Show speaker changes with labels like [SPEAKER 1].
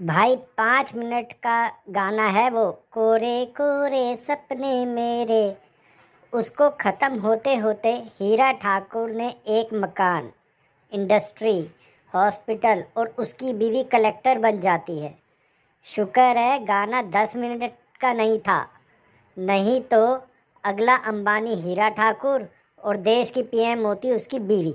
[SPEAKER 1] भाई पाँच मिनट का गाना है वो कोरे कोरे सपने मेरे उसको ख़त्म होते होते हीरा ठाकुर ने एक मकान इंडस्ट्री हॉस्पिटल और उसकी बीवी कलेक्टर बन जाती है शुक्र है गाना दस मिनट का नहीं था नहीं तो अगला अंबानी हीरा ठाकुर और देश की पीएम होती उसकी बीवी